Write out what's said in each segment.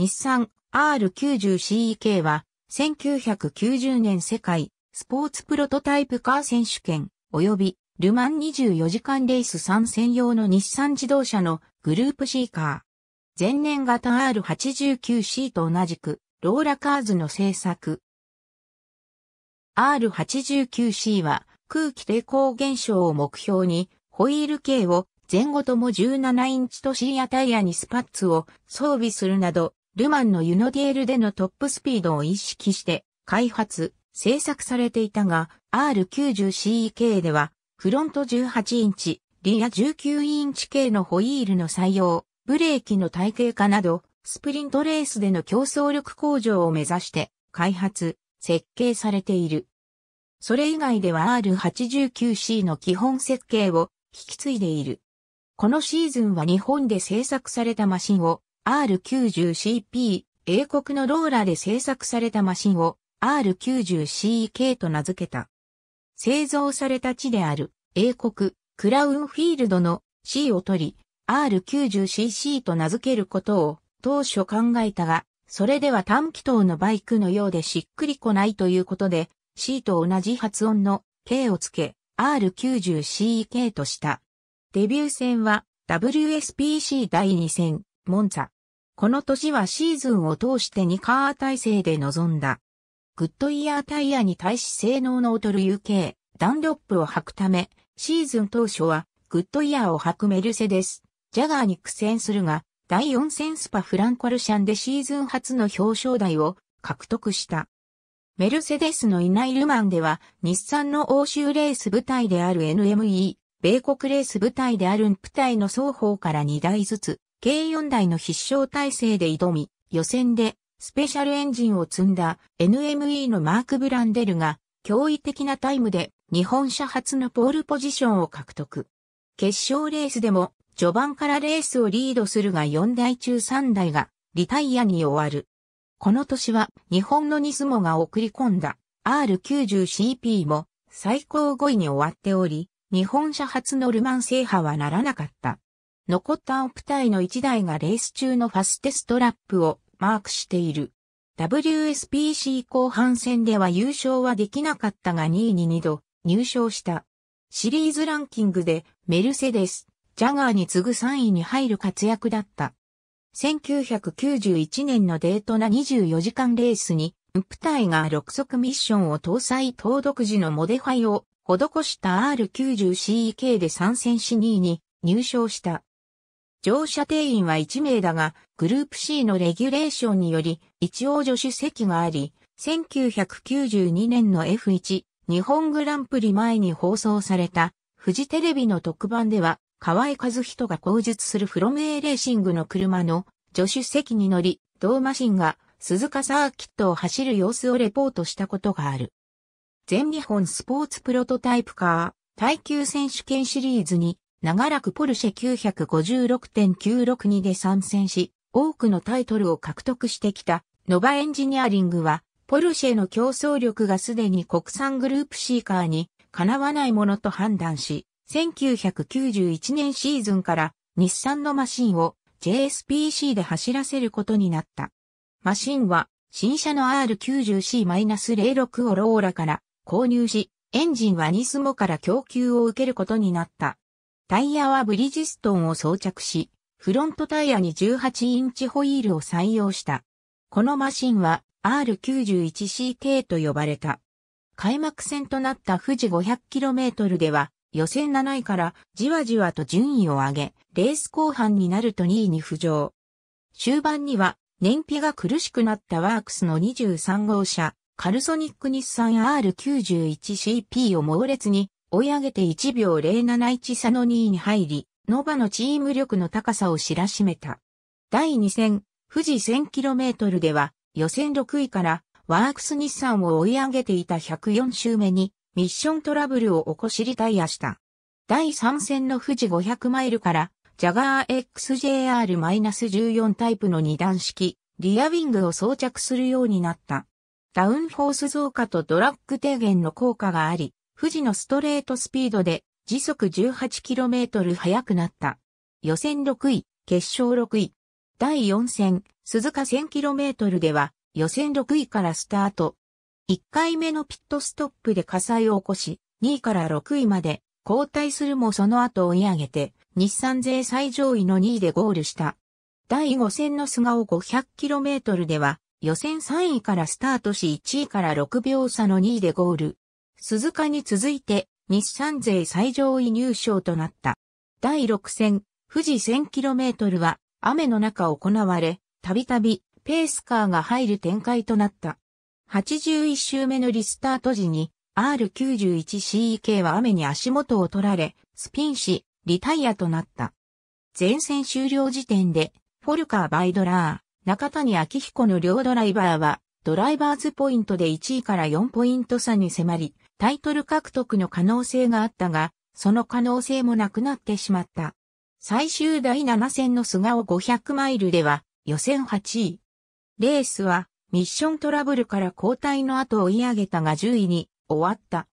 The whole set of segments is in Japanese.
日産 R90CEK は、1990年世界スポーツプロトタイプカー選手権及びルマン24時間レース3専用の日産自動車のグループ C カー。前年型 R89C と同じくローラカーズの製作。R89C は空気抵抗現象を目標にホイール径を前後とも17インチとシーアタイヤにスパッツを装備するなどルマンのユノディエルでのトップスピードを意識して開発、制作されていたが、R90CEK では、フロント18インチ、リア19インチ系のホイールの採用、ブレーキの体系化など、スプリントレースでの競争力向上を目指して開発、設計されている。それ以外では R89C の基本設計を引き継いでいる。このシーズンは日本で製作されたマシンを R90CP、英国のローラで製作されたマシンを R90CK と名付けた。製造された地である英国クラウンフィールドの C を取り R90cc と名付けることを当初考えたが、それでは短気筒のバイクのようでしっくりこないということで C と同じ発音の K をつけ R90CK とした。デビュー戦は WSPC 第2戦、モンザ。この年はシーズンを通して2カー体制で臨んだ。グッドイヤータイヤに対し性能の劣る UK、ダンロップを履くため、シーズン当初は、グッドイヤーを履くメルセデス、ジャガーに苦戦するが、第4戦スパフランコルシャンでシーズン初の表彰台を獲得した。メルセデスのいないルマンでは、日産の欧州レース部隊である NME、米国レース部隊であるンプ隊の双方から2台ずつ、計4台の必勝体制で挑み、予選でスペシャルエンジンを積んだ NME のマーク・ブランデルが驚異的なタイムで日本車初のポールポジションを獲得。決勝レースでも序盤からレースをリードするが4台中3台がリタイアに終わる。この年は日本のニスモが送り込んだ R90CP も最高5位に終わっており、日本車初のルマン制覇はならなかった。残ったオプタイの1台がレース中のファステストラップをマークしている。WSPC 後半戦では優勝はできなかったが2位に2度入賞した。シリーズランキングでメルセデス、ジャガーに次ぐ3位に入る活躍だった。1991年のデートな24時間レースに、ウプタイが6足ミッションを搭載登独自のモデファイを施した R90CEK で参戦し2位に入賞した。乗車定員は1名だが、グループ C のレギュレーションにより、一応助手席があり、1992年の F1 日本グランプリ前に放送された、富士テレビの特番では、河合和人が口述するフロメーレーシングの車の助手席に乗り、同マシンが鈴鹿サーキットを走る様子をレポートしたことがある。全日本スポーツプロトタイプカー耐久選手権シリーズに長らくポルシェ956.962で参戦し、多くのタイトルを獲得してきた、ノバエンジニアリングは、ポルシェの競争力がすでに国産グループシーカーにかなわないものと判断し、1991年シーズンから日産のマシンを JSPC で走らせることになった。マシンは新車の R90C-06 をローラから購入し、エンジンはニスモから供給を受けることになった。タイヤはブリジストンを装着し、フロントタイヤに18インチホイールを採用した。このマシンは R91CK と呼ばれた。開幕戦となった富士 500km では予選7位からじわじわと順位を上げ、レース後半になると2位に浮上。終盤には燃費が苦しくなったワークスの23号車、カルソニック日産 R91CP を猛烈に追い上げて1秒071差の2位に入り、ノバのチーム力の高さを知らしめた。第2戦、富士 1000km では、予選6位から、ワークス日産を追い上げていた104周目に、ミッショントラブルを起こしリタイアした。第3戦の富士500マイルから、ジャガー XJR-14 タイプの2段式、リアウィングを装着するようになった。ダウンフォース増加とドラッグ低減の効果があり、富士のストレートスピードで時速 18km 速くなった。予選6位、決勝6位。第4戦、鈴鹿 1000km では予選6位からスタート。1回目のピットストップで火災を起こし、2位から6位まで交代するもその後追い上げて、日産勢最上位の2位でゴールした。第5戦の菅尾 500km では、予選3位からスタートし1位から6秒差の2位でゴール。鈴鹿に続いて日産勢最上位入賞となった。第6戦、富士 1000km は雨の中行われ、たびたびペースカーが入る展開となった。81周目のリスタート時に R91CEK は雨に足元を取られ、スピンし、リタイアとなった。前線終了時点で、フォルカーバイドラー、中谷昭彦の両ドライバーは、ドライバーズポイントで1位から4ポイント差に迫り、タイトル獲得の可能性があったが、その可能性もなくなってしまった。最終第7戦の菅尾500マイルでは予選8位。レースはミッショントラブルから交代の後追い上げたが10位に終わった。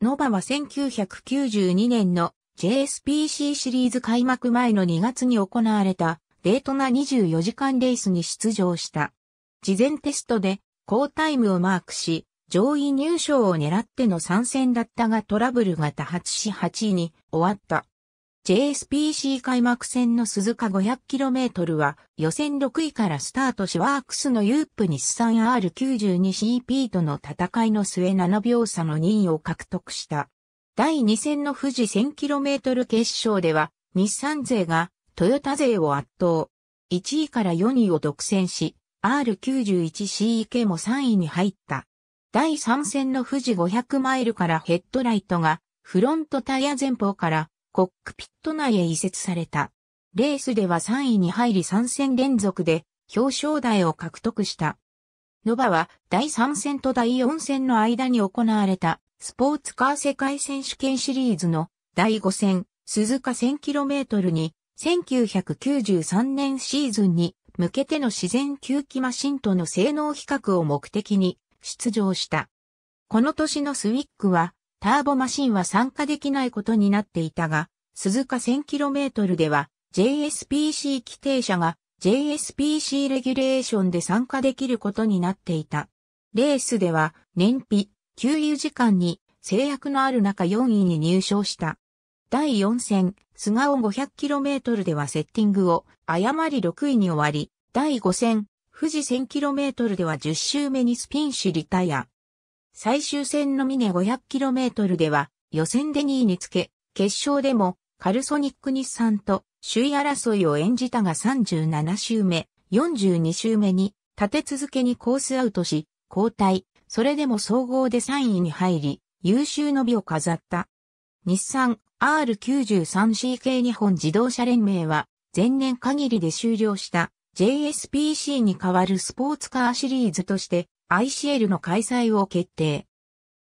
ノバは1992年の JSPC シリーズ開幕前の2月に行われたデートな24時間レースに出場した。事前テストで高タイムをマークし、上位入賞を狙っての参戦だったがトラブルが多発し8位に終わった。JSPC 開幕戦の鈴鹿 500km は予選6位からスタートしワークスのユープス産 R92CP との戦いの末7秒差の2位を獲得した。第2戦の富士 1000km 決勝では日産勢がトヨタ勢を圧倒。1位から4位を独占し R91CEK も3位に入った。第3戦の富士500マイルからヘッドライトがフロントタイヤ前方からコックピット内へ移設された。レースでは3位に入り3戦連続で表彰台を獲得した。ノバは第3戦と第4戦の間に行われたスポーツカー世界選手権シリーズの第5戦鈴鹿 1000km に1993年シーズンに向けての自然吸気マシンとの性能比較を目的に出場した。この年のスウィックは、ターボマシンは参加できないことになっていたが、鈴鹿 1000km では、JSPC 規定者が JSPC レギュレーションで参加できることになっていた。レースでは、燃費、給油時間に制約のある中4位に入賞した。第4戦、菅尾 500km ではセッティングを誤り6位に終わり、第5戦、富士 1000km では10周目にスピンしリタイア。最終戦のミネ 500km では予選で2位につけ、決勝でもカルソニック日産と首位争いを演じたが37周目、42周目に立て続けにコースアウトし、交代、それでも総合で3位に入り、優秀の美を飾った。日産 R93CK 日本自動車連盟は前年限りで終了した JSPC に代わるスポーツカーシリーズとして ICL の開催を決定。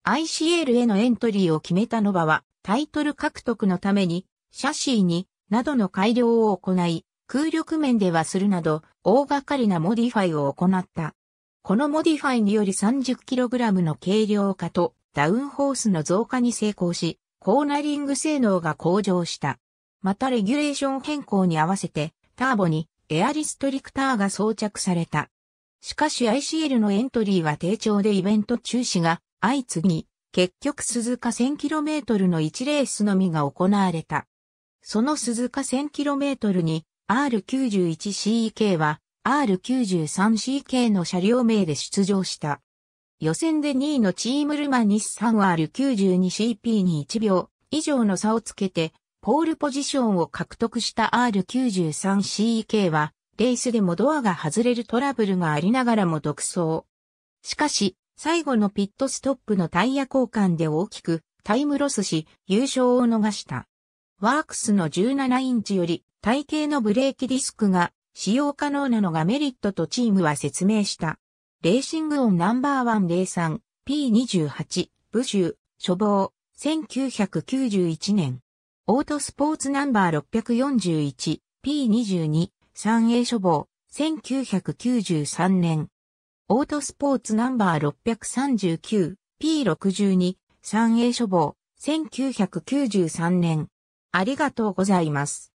ICL へのエントリーを決めたノバはタイトル獲得のためにシャシーになどの改良を行い、空力面ではするなど大掛かりなモディファイを行った。このモディファイにより 30kg の軽量化とダウンホースの増加に成功し、コーナリング性能が向上した。またレギュレーション変更に合わせてターボにエアリストリクターが装着された。しかし ICL のエントリーは低調でイベント中止が相次ぎ、結局鈴鹿 1000km の1レースのみが行われた。その鈴鹿 1000km に R91CK は R93CK の車両名で出場した。予選で2位のチームルマ日産 R92CP に1秒以上の差をつけてポールポジションを獲得した R93CEK は、レースでもドアが外れるトラブルがありながらも独走。しかし、最後のピットストップのタイヤ交換で大きくタイムロスし、優勝を逃した。ワークスの17インチより、体型のブレーキディスクが使用可能なのがメリットとチームは説明した。レーシングオンナンバーワン0 3 p 2 8部州処防1991年オートスポーツナンバー 641P22 三栄書房1993年オートスポーツナンバー 639P62 三栄書房1993年ありがとうございます。